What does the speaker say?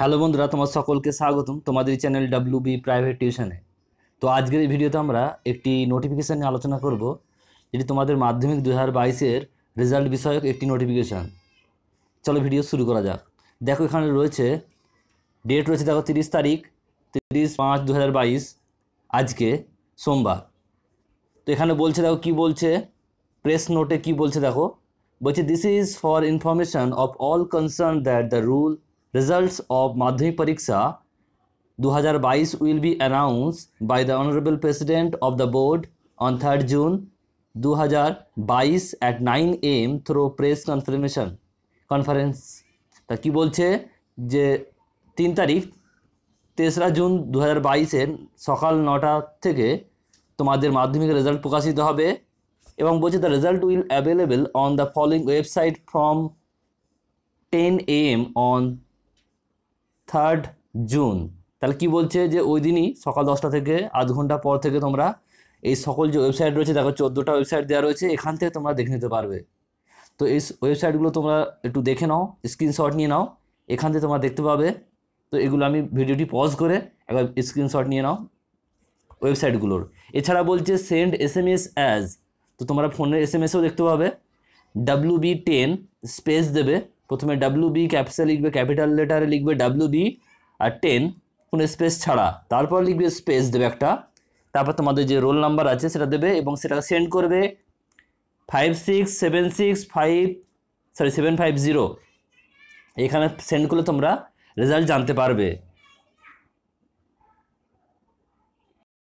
hello বন্ধুরা তোমার সকলকে স্বাগতম তোমাদের চ্যানেল ডাব্লু বি প্রাইভেট টিউশনে তো আজকের এই ভিডিওতে আমরা একটি নোটিফিকেশান নিয়ে আলোচনা করব যেটি তোমাদের মাধ্যমিক দু হাজার বাইশের রেজাল্ট বিষয়ক একটি নোটিফিকেশান চলো ভিডিও শুরু করা যাক দেখো এখানে রয়েছে ডেট রয়েছে দেখো তিরিশ তারিখ তিরিশ পাঁচ দু হাজার বাইশ আজকে সোমবার তো এখানে বলছে দেখো কি বলছে প্রেস নোটে কি বলছে দেখো বলছে this is for information of all concern that the rule Results of Madhyamik Pariksha 2022 will be announced by the Honorable President of the Board on 3rd June 2022 at 9 am through press confirmation conference তা কি বলছে যে তিন তারিখ তেসরা June দু হাজার সকাল নটা থেকে তোমাদের মাধ্যমিক রেজাল্ট প্রকাশিত হবে এবং বলছে the result will available on the following website from ten am on third June তাহলে কি বলছে যে ওই দিনই সকাল দশটা থেকে আধ ঘন্টা পর থেকে তোমরা এই সকল যে ওয়েবসাইট রয়েছে দেখো চোদ্দোটা ওয়েবসাইট দেওয়া রয়েছে এখান থেকে তোমরা দেখে নিতে পারবে তো এই ওয়েবসাইটগুলো তোমরা একটু দেখে নাও স্ক্রিনশট নিয়ে নাও এখান থেকে তোমরা দেখতে পাবে তো এগুলো আমি ভিডিওটি পজ করে একবার স্ক্রিনশট নিয়ে নাও ওয়েবসাইটগুলোর এছাড়া বলছে send S M S as তো তোমরা ফোনের এস এম এসও দেখতে পাবে ডাব্লু বি টেন স্পেস দেবে প্রথমে ডাব্লু বি ক্যাপসে লিখবে ক্যাপিটাল লেটারে লিখবে ডাব্লু বি আর টেন কোনো স্পেস ছাড়া তারপর লিখবে স্পেস দেবে একটা তারপর তোমাদের যে রোল নাম্বার আছে সেটা দেবে এবং সেটা সেন্ড করবে five six seven six five sorry seven five zero এখানে সেন্ড করলে তোমরা রেজাল্ট জানতে পারবে